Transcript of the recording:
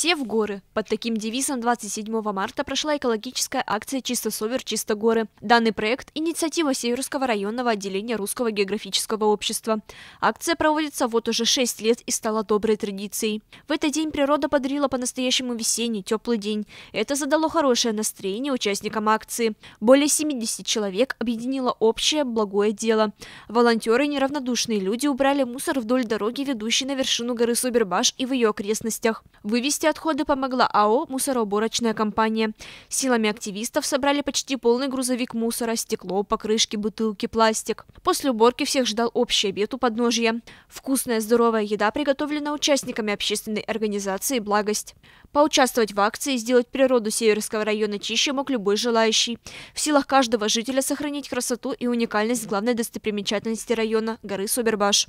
Все в горы. Под таким девизом 27 марта прошла экологическая акция «Чисто Совер, чисто горы». Данный проект – инициатива Северского районного отделения Русского географического общества. Акция проводится вот уже 6 лет и стала доброй традицией. В этот день природа подарила по-настоящему весенний, теплый день. Это задало хорошее настроение участникам акции. Более 70 человек объединило общее благое дело. Волонтеры и неравнодушные люди убрали мусор вдоль дороги, ведущей на вершину горы Субербаш и в ее окрестностях. Вывести отходы помогла АО «Мусороуборочная компания». Силами активистов собрали почти полный грузовик мусора, стекло, покрышки, бутылки, пластик. После уборки всех ждал общий обед у подножия: Вкусная здоровая еда приготовлена участниками общественной организации «Благость». Поучаствовать в акции и сделать природу Северского района чище мог любой желающий. В силах каждого жителя сохранить красоту и уникальность главной достопримечательности района – горы Собербаш.